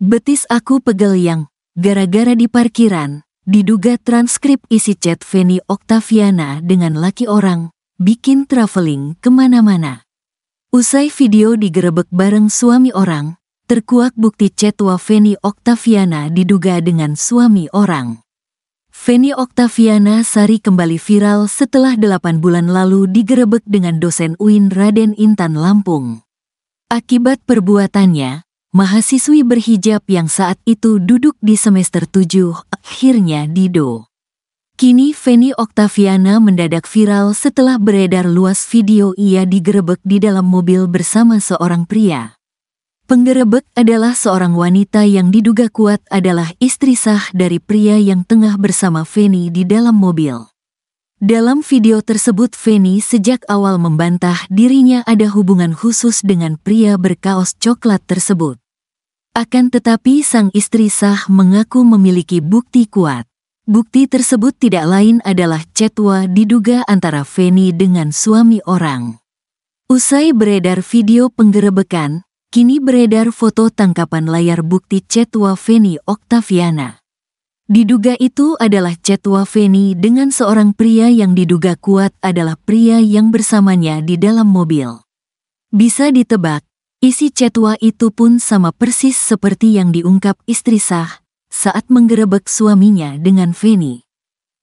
Betis aku pegel yang, gara-gara di parkiran, diduga transkrip isi chat Feni Oktaviana dengan laki orang, bikin traveling kemana-mana. Usai video digerebek bareng suami orang, terkuak bukti chat Feni Oktaviana diduga dengan suami orang. Feni Oktaviana Sari kembali viral setelah 8 bulan lalu digerebek dengan dosen UIN Raden Intan Lampung. Akibat perbuatannya, mahasiswi berhijab yang saat itu duduk di semester 7 akhirnya dido. Kini Feni Oktaviana mendadak viral setelah beredar luas video ia digerebek di dalam mobil bersama seorang pria. Penggerebek adalah seorang wanita yang diduga kuat adalah istri sah dari pria yang tengah bersama Feni di dalam mobil. Dalam video tersebut Feni sejak awal membantah dirinya ada hubungan khusus dengan pria berkaos coklat tersebut. Akan tetapi sang istri sah mengaku memiliki bukti kuat. Bukti tersebut tidak lain adalah cetwa diduga antara Feni dengan suami orang. Usai beredar video penggerebekan, kini beredar foto tangkapan layar bukti cetwa Feni Oktaviana. Diduga itu adalah cetwa Feni dengan seorang pria yang diduga kuat adalah pria yang bersamanya di dalam mobil. Bisa ditebak, Isi cetua itu pun sama persis seperti yang diungkap istri Sah saat menggerebek suaminya dengan Feni.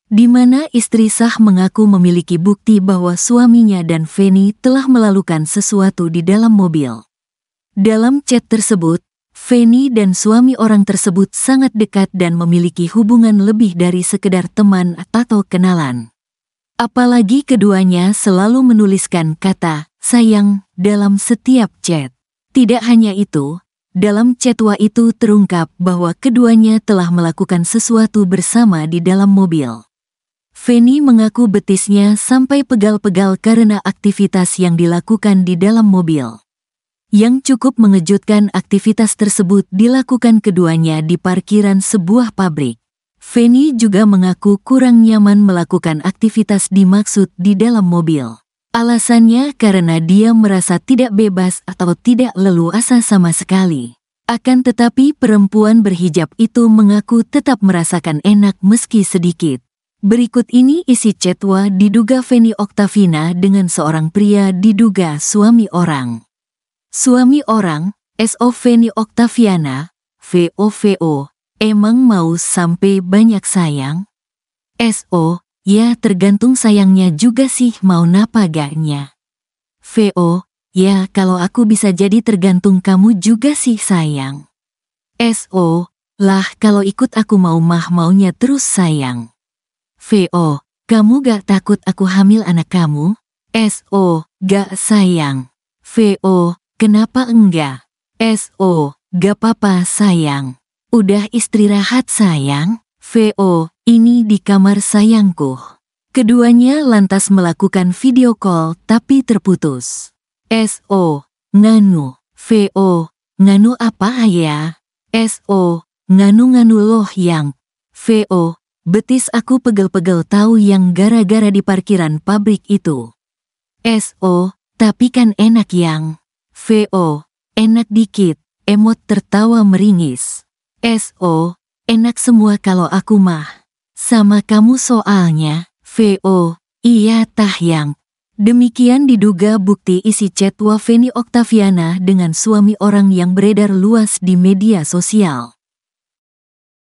Di mana istri Sah mengaku memiliki bukti bahwa suaminya dan Feni telah melakukan sesuatu di dalam mobil. Dalam chat tersebut, Feni dan suami orang tersebut sangat dekat dan memiliki hubungan lebih dari sekedar teman atau kenalan. Apalagi keduanya selalu menuliskan kata sayang dalam setiap chat. Tidak hanya itu, dalam cetua itu terungkap bahwa keduanya telah melakukan sesuatu bersama di dalam mobil. Feni mengaku betisnya sampai pegal-pegal karena aktivitas yang dilakukan di dalam mobil. Yang cukup mengejutkan aktivitas tersebut dilakukan keduanya di parkiran sebuah pabrik. Feni juga mengaku kurang nyaman melakukan aktivitas dimaksud di dalam mobil. Alasannya karena dia merasa tidak bebas atau tidak leluasa sama sekali. Akan tetapi perempuan berhijab itu mengaku tetap merasakan enak meski sedikit. Berikut ini isi cetwa diduga Feni Oktavina dengan seorang pria diduga suami orang. Suami orang, SO Feni Oktaviana, VOVO, emang mau sampai banyak sayang? SO, Ya tergantung sayangnya juga sih mau napa gaknya. VO, ya kalau aku bisa jadi tergantung kamu juga sih sayang. SO, lah kalau ikut aku mau mah maunya terus sayang. VO, kamu gak takut aku hamil anak kamu? SO, gak sayang. VO, kenapa enggak? SO, gak apa-apa sayang. Udah istirahat sayang. VO, ini di kamar sayangku. Keduanya lantas melakukan video call tapi terputus. SO, nganu, VO, nganu apa ya? SO, nganu-nganu loh yang. VO, betis aku pegel-pegel tahu yang gara-gara di parkiran pabrik itu. SO, tapi kan enak yang. VO, enak dikit, emot tertawa meringis. SO, enak semua kalau aku mah. Sama kamu soalnya, VO, iya tah yang, Demikian diduga bukti isi chat Waveni Oktaviana dengan suami orang yang beredar luas di media sosial.